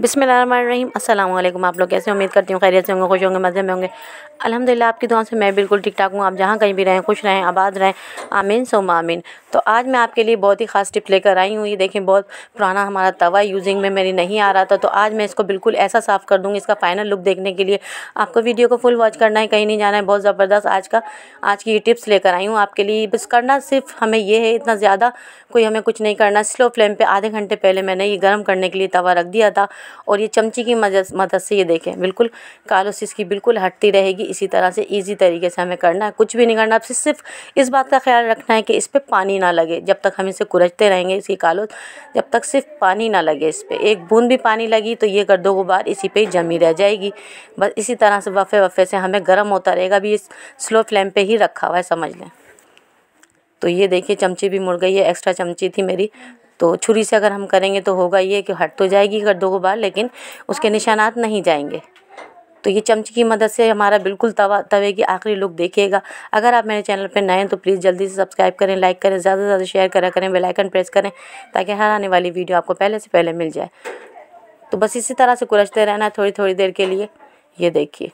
बिसमीम अल्लाम आप लोग कैसे उम्मीद करती हूँ खैरियत से होंगे खुश होंगे मज़े में होंगे अल्हम्दुलिल्लाह आपकी दुआ से मैं बिल्कुल ठीक ठाक हूँ आप जहाँ कहीं भी रहें खुश रहें आबाद रहें आमीन सो मामीन तो आज मैं आपके लिए बहुत ही खास टिप लेकर आई हूँ ये देखें बहुत पुराना हमारा तवा यूजिंग में मेरी नहीं आ रहा था तो आज मैं इसको बिल्कुल ऐसा साफ़ कर दूँगी इसका फ़ाइनल लुक देखने के लिए आपको वीडियो को फुल वॉच करना है कहीं नहीं जाना है बहुत ज़बरदस्त आज का आज की ये टिप्स लेकर आई हूँ आपके लिए बस करना सिर्फ हमें ये है इतना ज़्यादा कोई हमें कुछ नहीं करना स्लो फ्लेम पर आधे घंटे पहले मैंने ये गर्म करने के लिए तवा रख दिया था और ये चमची की मदद मदद से ये देखें बिल्कुल कालोसिस इसकी बिल्कुल हटती रहेगी इसी तरह से ईजी तरीके से हमें करना है कुछ भी नहीं करना आपसे सिर्फ इस बात का ख्याल रखना है कि इस पर पानी ना लगे जब तक हम इसे कुरजते रहेंगे इसकी कालोस जब तक सिर्फ पानी ना लगे इस पर एक बूंद भी पानी लगी तो ये गर्दो गुबार इसी पर जमी रह जाएगी बस इसी तरह से वफ़े वफ़े से हमें गर्म होता रहेगा अभी इस स्लो फ्लेम पर ही रखा हुआ है समझ लें तो ये देखिए चमची भी मुड़ गई है एक्स्ट्रा चमची थी मेरी तो छुरी से अगर हम करेंगे तो होगा ये कि हट तो जाएगी कर दो बार लेकिन उसके हाँ। निशानात नहीं जाएंगे तो ये चमच की मदद से हमारा बिल्कुल तवा तवे की आखिरी लुक देखिएगा अगर आप मेरे चैनल पर नए हैं तो प्लीज़ जल्दी से सब्सक्राइब करें लाइक करें ज़्यादा से ज़्यादा शेयर करा करें बेलाइकन प्रेस करें ताकि हर आने वाली वीडियो आपको पहले से पहले मिल जाए तो बस इसी तरह से कुरचते रहना है थोड़ी थोड़ी देर के लिए ये देखिए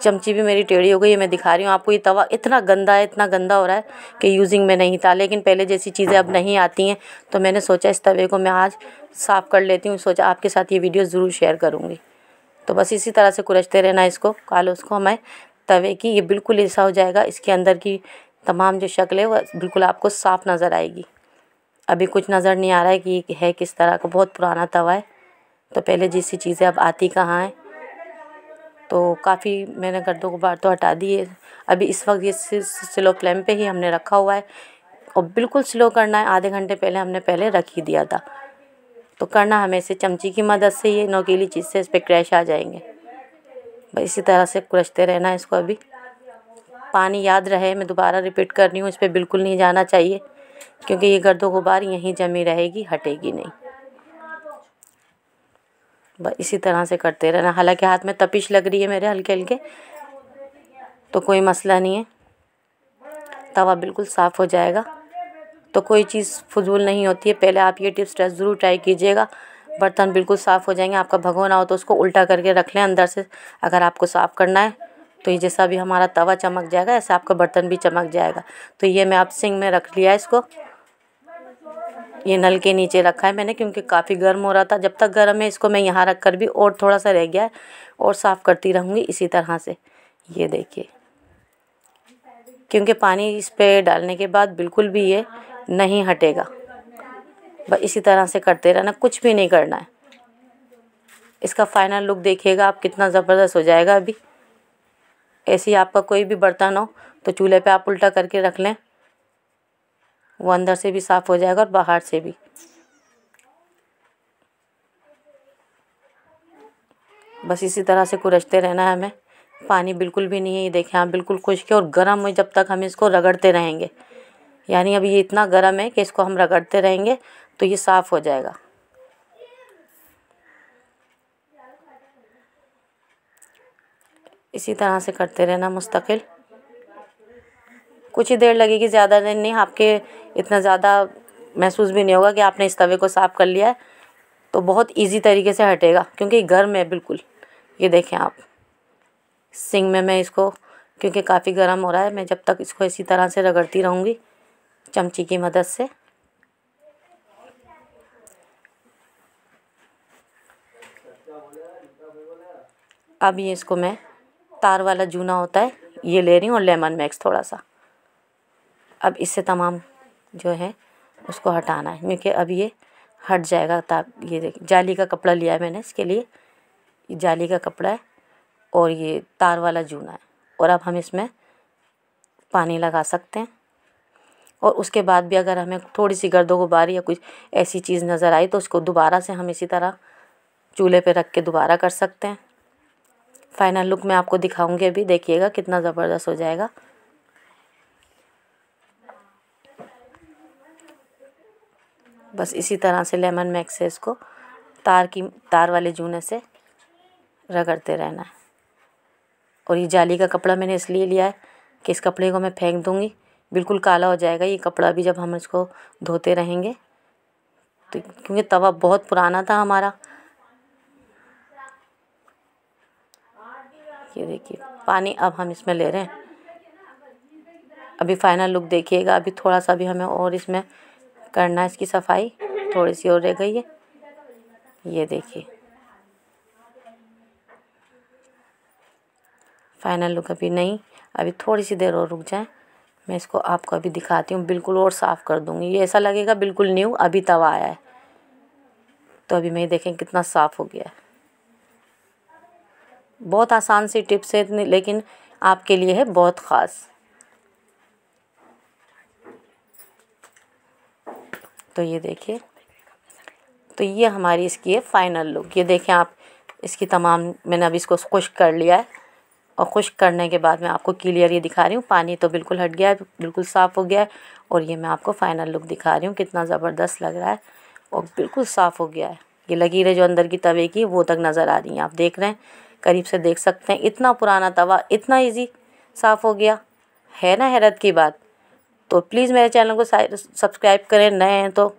चमची भी मेरी टेढ़ी हो गई है मैं दिखा रही हूँ आपको ये तवा इतना गंदा है इतना गंदा हो रहा है कि यूज़िंग में नहीं था लेकिन पहले जैसी चीज़ें अब नहीं आती हैं तो मैंने सोचा इस तवे को मैं आज साफ़ कर लेती हूँ सोचा आपके साथ ये वीडियो ज़रूर शेयर करूँगी तो बस इसी तरह से कुरचते रहना इसको कालो उसको हमें तवे की ये बिल्कुल ऐसा हो जाएगा इसके अंदर की तमाम जो शक्ल है वह बिल्कुल आपको साफ़ नज़र आएगी अभी कुछ नज़र नहीं आ रहा है कि है किस तरह का बहुत पुराना तवा है तो पहले जैसी चीज़ें अब आती कहाँ हैं तो काफ़ी मैंने को गुब्बारे तो हटा दिए अभी इस वक्त ये स्लो फ्लेम पे ही हमने रखा हुआ है और बिल्कुल स्लो करना है आधे घंटे पहले हमने पहले रख ही दिया था तो करना हमें इसे चमची की मदद से ये नोकीली चीज़ से इस पर क्रैश आ जाएंगे बस इसी तरह से क्रशते रहना है इसको अभी पानी याद रहे मैं दोबारा रिपीट कर रही हूँ इस पर बिल्कुल नहीं जाना चाहिए क्योंकि ये गर्दो गुबार यहीं जमी रहेगी हटेगी नहीं बस इसी तरह से करते रहना हालांकि हाथ में तपिश लग रही है मेरे हल्के हल्के तो कोई मसला नहीं है तवा बिल्कुल साफ़ हो जाएगा तो कोई चीज़ फजूल नहीं होती है पहले आप ये टिप्स ट्रेस ज़रूर ट्राई कीजिएगा बर्तन बिल्कुल साफ़ हो जाएंगे आपका भगोना हो तो उसको उल्टा करके रख लें अंदर से अगर आपको साफ़ करना है तो ये जैसा भी हमारा तवा चमक जाएगा ऐसे आपका बर्तन भी चमक जाएगा तो ये मैं अब सिंग में रख लिया इसको ये नल के नीचे रखा है मैंने क्योंकि काफ़ी गर्म हो रहा था जब तक गर्म है इसको मैं यहाँ रख कर भी और थोड़ा सा रह गया है और साफ़ करती रहूँगी इसी तरह से ये देखिए क्योंकि पानी इस पर डालने के बाद बिल्कुल भी ये नहीं हटेगा बस इसी तरह से करते रहना कुछ भी नहीं करना है इसका फाइनल लुक देखिएगा आप कितना ज़बरदस्त हो जाएगा अभी ऐसे ही आपका कोई भी बर्तन हो तो चूल्हे पे आप उल्टा करके रख लें वो अंदर से भी साफ़ हो जाएगा और बाहर से भी बस इसी तरह से कुरजते रहना है हमें पानी बिल्कुल भी नहीं है ये देखें आप बिल्कुल खुश्क के और गर्म है जब तक हम इसको रगड़ते रहेंगे यानी अभी ये इतना गर्म है कि इसको हम रगड़ते रहेंगे तो ये साफ़ हो जाएगा इसी तरह से करते रहना मुस्तकिल कुछ ही देर लगेगी ज़्यादा देर नहीं आपके इतना ज़्यादा महसूस भी नहीं होगा कि आपने इस तवे को साफ़ कर लिया है तो बहुत ईजी तरीके से हटेगा क्योंकि गर्म है बिल्कुल ये देखें आप सिंग में मैं इसको क्योंकि काफ़ी गर्म हो रहा है मैं जब तक इसको इसी तरह से रगड़ती रहूँगी चमची की मदद से अब ये इसको मैं तार वाला जूना होता है ये ले रही हूँ और लेमन मैक्स थोड़ा सा अब इससे तमाम जो है उसको हटाना है क्योंकि अब ये हट जाएगा ताप ये देखिए जाली का कपड़ा लिया है मैंने इसके लिए जाली का कपड़ा है और ये तार वाला जूना है और अब हम इसमें पानी लगा सकते हैं और उसके बाद भी अगर हमें थोड़ी सी गर्दो गुबारी या कुछ ऐसी चीज़ नज़र आई तो उसको दोबारा से हम इसी तरह चूल्हे पर रख के दोबारा कर सकते हैं फाइनल लुक मैं आपको दिखाऊंगी अभी देखिएगा कितना ज़बरदस्त हो जाएगा बस इसी तरह से लेमन मैक्स से इसको तार की तार वाले जूने से रगड़ते रहना है और ये जाली का कपड़ा मैंने इसलिए लिया है कि इस कपड़े को मैं फेंक दूँगी बिल्कुल काला हो जाएगा ये कपड़ा भी जब हम इसको धोते रहेंगे तो क्योंकि तवा बहुत पुराना था हमारा ये देखिए पानी अब हम इसमें ले रहे हैं अभी फाइनल लुक देखिएगा अभी थोड़ा सा भी हमें और इसमें करना है इसकी सफाई थोड़ी सी और रह गई है ये देखिए फाइनल लुक अभी नहीं अभी थोड़ी सी देर और रुक जाए मैं इसको आपको अभी दिखाती हूँ बिल्कुल और साफ़ कर दूँगी ये ऐसा लगेगा बिल्कुल न्यू अभी तवा आया है तो अभी मैं देखें कितना साफ़ हो गया है बहुत आसान सी टिप्स है लेकिन आपके लिए है बहुत ख़ास तो ये देखिए तो ये हमारी इसकी है फाइनल लुक ये देखें आप इसकी तमाम मैंने अभी इसको खुश कर लिया है और खुश करने के बाद मैं आपको क्लियर ये दिखा रही हूँ पानी तो बिल्कुल हट गया है बिल्कुल साफ़ हो गया है और ये मैं आपको फ़ाइनल लुक दिखा रही हूँ कितना ज़बरदस्त लग रहा है और बिल्कुल साफ़ हो गया है ये लकीरें जो अंदर की तवे की वो तक नज़र आ रही हैं आप देख रहे हैं करीब से देख सकते हैं इतना पुराना तवा इतना ईजी साफ़ हो गया है ना हैरत की बात तो प्लीज़ मेरे चैनल को सब्सक्राइब करें नए हैं तो